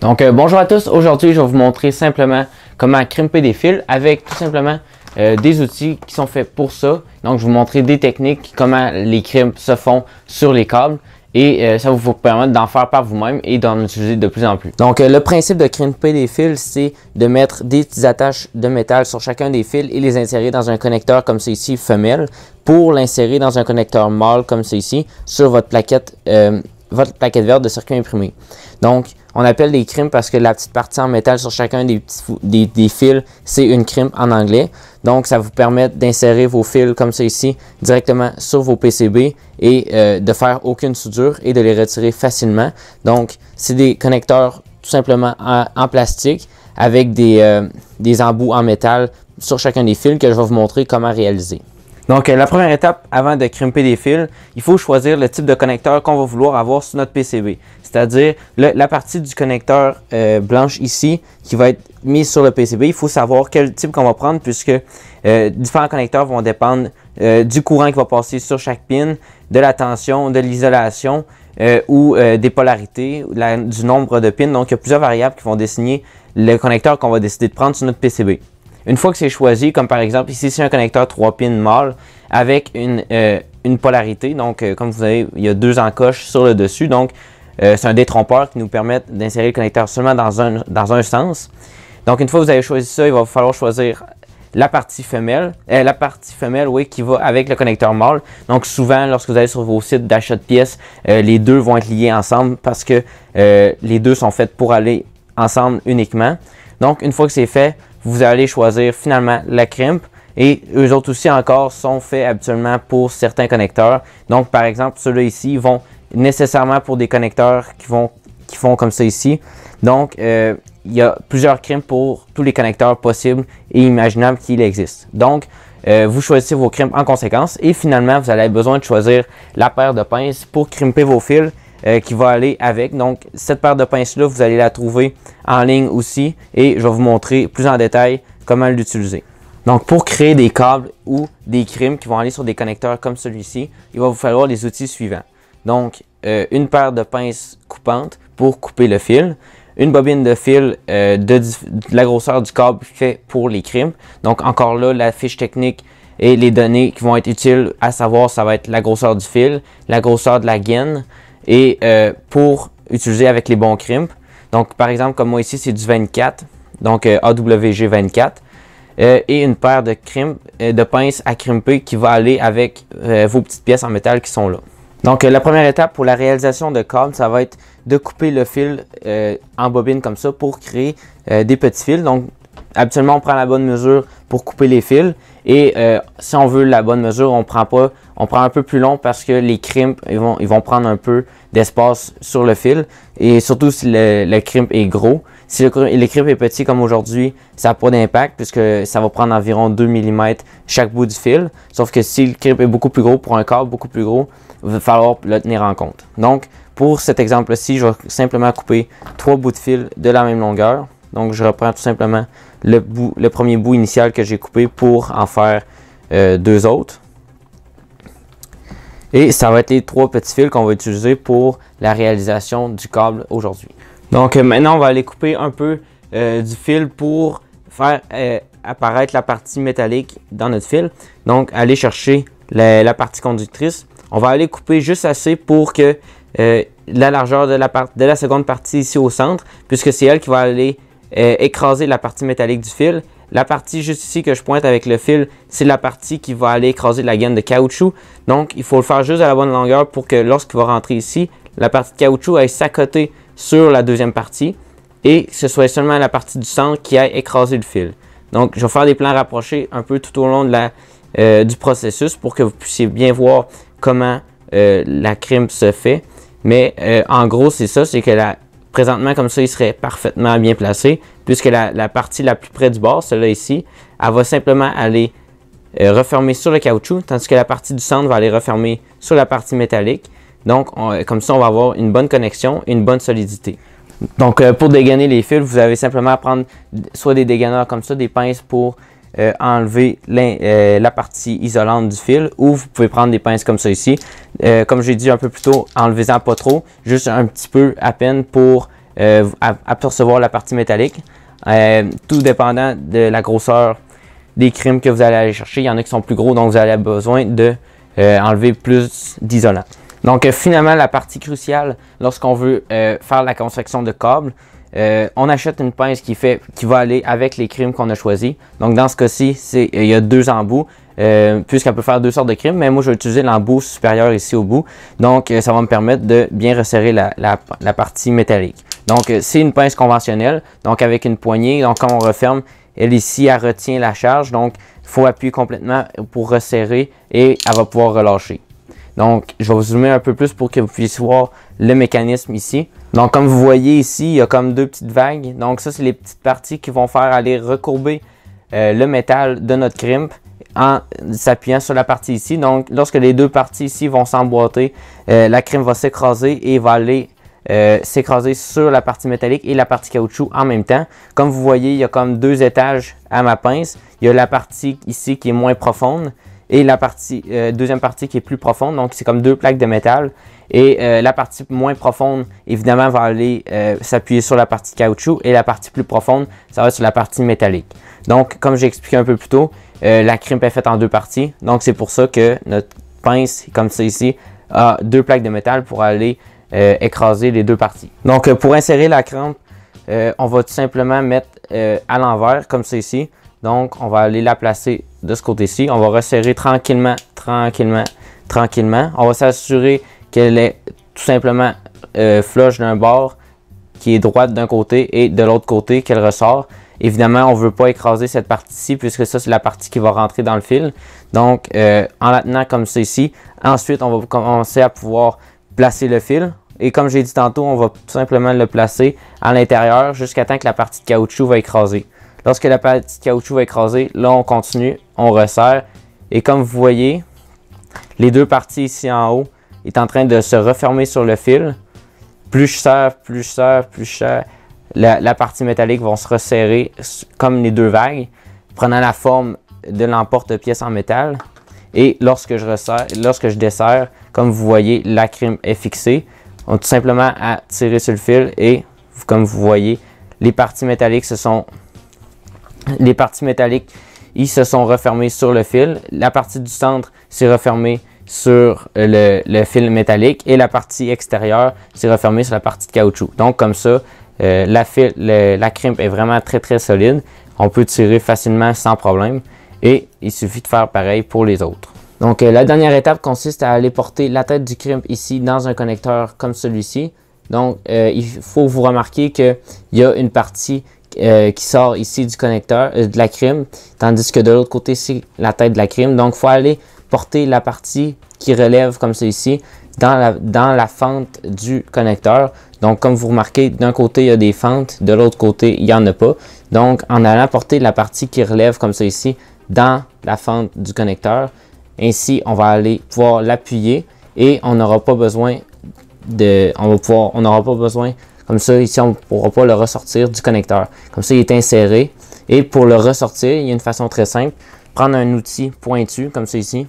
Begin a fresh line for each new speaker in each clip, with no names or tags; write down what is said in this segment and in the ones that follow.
Donc euh, bonjour à tous, aujourd'hui je vais vous montrer simplement comment crimper des fils avec tout simplement euh, des outils qui sont faits pour ça. Donc je vais vous montrer des techniques, comment les crimps se font sur les câbles et euh, ça va vous permettre d'en faire par vous-même et d'en utiliser de plus en plus. Donc le principe de crimper des fils, c'est de mettre des petites attaches de métal sur chacun des fils et les insérer dans un connecteur comme ceci femelle pour l'insérer dans un connecteur mâle comme ceci sur votre plaquette, votre plaquette verte de circuit imprimé. Donc on appelle des crimps parce que la petite partie en métal sur chacun des, des, fils, c'est une crimp en anglais. Donc, ça vous permet d'insérer vos fils comme ça ici directement sur vos PCB et euh, de faire aucune soudure et de les retirer facilement. Donc, c'est des connecteurs tout simplement en, plastique avec des, euh, des embouts en métal sur chacun des fils que je vais vous montrer comment réaliser. Donc, euh, la première étape avant de crimper des fils, il faut choisir le type de connecteur qu'on va vouloir avoir sur notre PCB. C'est-à-dire la partie du connecteur euh, blanche ici qui va être mise sur le PCB. Il faut savoir quel type qu'on va prendre puisque euh, différents connecteurs vont dépendre du courant qui va passer sur chaque pin, de la tension, de l'isolation ou des polarités, du nombre de pins. Donc, il y a plusieurs variables qui vont dessiner le connecteur qu'on va décider de prendre sur notre PCB. Une fois que c'est choisi, comme par exemple ici, c'est un connecteur 3 pins mâle avec une, euh, une polarité. Donc, euh, comme vous avez, il y a deux encoches sur le dessus. Donc, euh, c'est un détrompeur qui nous permet d'insérer le connecteur seulement dans un, dans un sens. Donc, une fois que vous avez choisi ça, il va falloir choisir la partie femelle, la partie femelle, oui, qui va avec le connecteur mâle. Donc souvent, lorsque vous allez sur vos sites d'achat de pièces, les deux vont être liés ensemble parce que les deux sont faits pour aller ensemble uniquement. Donc une fois que c'est fait, vous allez choisir finalement la crimp. Et eux autres aussi encore sont faits habituellement pour certains connecteurs. Donc par exemple, ceux-là ici vont nécessairement pour des connecteurs qui, vont, qui font comme ça ici. Donc euh, il y a plusieurs crimps pour tous les connecteurs possibles et imaginables qu'il existent. Donc, euh, vous choisissez vos crimps en conséquence et finalement, vous allez avoir besoin de choisir la paire de pinces pour crimper vos fils euh, qui va aller avec. Donc, cette paire de pinces-là, vous allez la trouver en ligne aussi et je vais vous montrer plus en détail comment l'utiliser. Donc, pour créer des câbles ou des crimes qui vont aller sur des connecteurs comme celui-ci, il va vous falloir les outils suivants. Donc, euh, une paire de pinces coupantes pour couper le fil, une bobine de fil euh, de, de, la grosseur du câble fait pour les crimes. Donc, encore là, la fiche technique et les données qui vont être utiles à savoir, ça va être la grosseur du fil, la grosseur de la gaine, et euh, pour utiliser avec les bons crimps, donc par exemple comme moi ici c'est du 24, donc euh, AWG 24, euh, et une paire de, crimp, de pinces à crimper qui va aller avec vos petites pièces en métal qui sont là. Donc la première étape pour la réalisation de cordes, ça va être de couper le fil en bobine comme ça pour créer des petits fils. Donc habituellement on prend la bonne mesure pour couper les fils et si on veut la bonne mesure, on ne prend pas on prend un peu plus long parce que les crimps, ils vont, ils vont prendre un peu d'espace sur le fil. Et surtout si le, le crimp est gros. Si le, crimp est petit comme aujourd'hui, ça n'a pas d'impact puisque ça va prendre environ 2 mm chaque bout du fil. Sauf que si le crimp est beaucoup plus gros pour un corps beaucoup plus gros, il va falloir le tenir en compte. Donc, pour cet exemple-ci, je vais simplement couper trois bouts de fil de la même longueur. Donc, je reprends tout simplement le, le premier bout initial que j'ai coupé pour en faire euh, deux autres. Et ça va être les trois petits fils qu'on va utiliser pour la réalisation du câble aujourd'hui. Donc euh, maintenant, on va aller couper un peu euh, du fil pour faire euh, apparaître la partie métallique dans notre fil. Donc, aller chercher la, partie conductrice. On va aller couper juste assez pour que la largeur de la, de la seconde partie ici au centre, puisque c'est elle qui va aller écraser la partie métallique du fil la partie juste ici que je pointe avec le fil, c'est la partie qui va aller écraser la gaine de caoutchouc. Donc, il faut le faire juste à la bonne longueur pour que lorsqu'il va rentrer ici, la partie de caoutchouc aille s'accoter sur la deuxième partie et que ce soit seulement la partie du centre qui a écrasé le fil. Donc, je vais faire des plans rapprochés un peu tout au long de la, euh, du processus pour que vous puissiez bien voir comment euh, la crime se fait. Mais euh, en gros, c'est ça, c'est que la, présentement, comme ça, il serait parfaitement bien placé puisque la, partie la plus près du bord, celle-là ici, elle va simplement aller euh, refermer sur le caoutchouc, tandis que la partie du centre va aller refermer sur la partie métallique. Donc, euh, comme ça, on va avoir une bonne connexion, une bonne solidité. Donc, euh, pour dégainer les fils, vous avez simplement à prendre soit des dégaineurs comme ça, des pinces pour enlever la partie isolante du fil ou vous pouvez prendre des pinces comme ça ici. comme j'ai dit un peu plus tôt, enlevez-en pas trop, juste un petit peu à peine pour apercevoir la partie métallique. Euh, tout dépendant de la grosseur des crimes que vous allez aller chercher. Il y en a qui sont plus gros, donc vous allez avoir besoin de euh, enlever plus d'isolant. Donc euh, finalement, la partie cruciale lorsqu'on veut faire la construction de câbles, on achète une pince qui fait qui va aller avec les crimes qu'on a choisis. Donc dans ce cas-ci, il y a deux embouts. puisqu'elle peut faire deux sortes de crimes, mais moi je vais utiliser l'embout supérieur ici au bout. Donc ça va me permettre de bien resserrer la partie métallique. Donc, euh, c'est une pince conventionnelle, donc avec une poignée. Donc, quand on referme, elle ici, elle retient la charge. Donc, il faut appuyer complètement pour resserrer et elle va pouvoir relâcher. Donc, je vais vous zoomer un peu plus pour que vous puissiez voir le mécanisme ici. Donc, comme vous voyez ici, il y a comme deux petites vagues. Donc, ça, c'est les petites parties qui vont faire aller recourber euh, le métal de notre crimp en s'appuyant sur la partie ici. Donc, lorsque les deux parties ici vont s'emboîter, euh, la crimp va s'écraser et va aller euh, s'écraser sur la partie métallique et la partie caoutchouc en même temps. Comme vous voyez, il y a comme deux étages à ma pince. Il y a la partie ici qui est moins profonde et la partie, euh, deuxième partie qui est plus profonde. Donc, c'est comme deux plaques de métal. Et euh, la partie moins profonde, évidemment, va aller s'appuyer sur la partie caoutchouc. Et la partie plus profonde, ça va sur la partie métallique. Donc, comme j'ai expliqué un peu plus tôt, la crimpe est faite en deux parties. Donc, c'est pour ça que notre pince, comme ça ici, a deux plaques de métal pour aller euh, écraser les deux parties. Donc euh, pour insérer la crampe, euh, on va tout simplement mettre à l'envers comme ceci. Donc on va aller la placer de ce côté-ci. On va resserrer tranquillement, tranquillement, tranquillement. On va s'assurer qu'elle est tout simplement flush d'un bord, qui est droite d'un côté et de l'autre côté qu'elle ressort. Évidemment, on ne veut pas écraser cette partie-ci puisque ça, c'est la partie qui va rentrer dans le fil. Donc, en la tenant comme ceci, ensuite, on va commencer à pouvoir placer le fil. Et comme j'ai dit tantôt, on va tout simplement le placer à l'intérieur jusqu'à temps que la partie de caoutchouc va écraser. Lorsque la partie de caoutchouc va écraser, là on continue, on resserre. Et comme vous voyez, les deux parties ici en haut est en train de se refermer sur le fil. Plus je serre, plus je serre, plus je serre, la, partie métallique va se resserrer comme les deux vagues, prenant la forme de l'emporte-pièce en métal. Et lorsque je resserre, lorsque je desserre, comme vous voyez, la crème est fixée. On tout simplement à tirer sur le fil et comme vous voyez, les parties métalliques se sont les parties métalliques ils se sont refermés sur le fil. La partie du centre s'est refermée sur euh, le, fil métallique et la partie extérieure s'est refermée sur la partie de caoutchouc. Donc comme ça, euh, la, fil, la crimp est vraiment très très solide. On peut tirer facilement sans problème et il suffit de faire pareil pour les autres. Donc, euh, la dernière étape consiste à aller porter la tête du crimp ici dans un connecteur comme celui-ci. Donc, euh, il faut vous remarquer qu'il y a une partie euh, qui sort ici du connecteur, de la crime, tandis que de l'autre côté, c'est la tête de la crime. Donc, il faut aller porter la partie qui relève comme ça ci dans la, dans la fente du connecteur. Donc, comme vous remarquez, d'un côté, il y a des fentes, de l'autre côté, il n'y en a pas. Donc, en allant porter la partie qui relève comme ça ici dans la fente du connecteur, ainsi, on va aller pouvoir l'appuyer et on n'aura pas besoin de, on on n'aura pas besoin, comme ça ici on ne pourra pas le ressortir du connecteur. Comme ça il est inséré et pour le ressortir, il y a une façon très simple, prendre un outil pointu comme ça ici,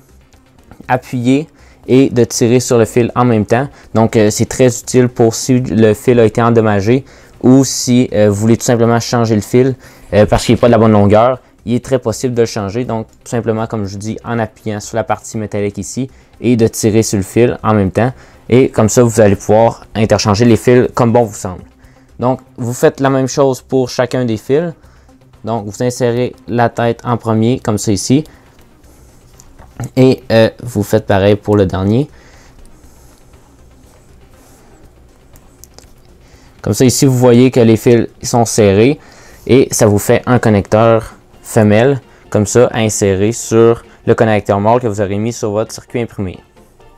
appuyer et de tirer sur le fil en même temps. Donc euh, c'est très utile pour si le fil a été endommagé ou si euh, vous voulez tout simplement changer le fil euh, parce qu'il n'est pas de la bonne longueur il est très possible de le changer. Donc, tout simplement, comme je vous dis, en appuyant sur la partie métallique ici et de tirer sur le fil en même temps. Et comme ça, vous allez pouvoir interchanger les fils comme bon vous semble. Donc, vous faites la même chose pour chacun des fils. Donc, vous insérez la tête en premier, comme ça ici. Et euh, vous faites pareil pour le dernier. Comme ça, ici, vous voyez que les fils sont serrés et ça vous fait un connecteur femelle, comme ça, insérée sur le connecteur mâle que vous aurez mis sur votre circuit imprimé.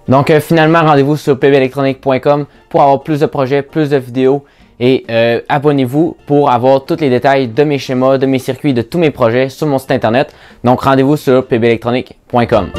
Donc euh, finalement, rendez-vous sur pbelectronique.com pour avoir plus de projets, plus de vidéos et euh, abonnez-vous pour avoir tous les détails de mes schémas, de mes circuits, de tous mes projets sur mon site internet. Donc rendez-vous sur pbelectronique.com.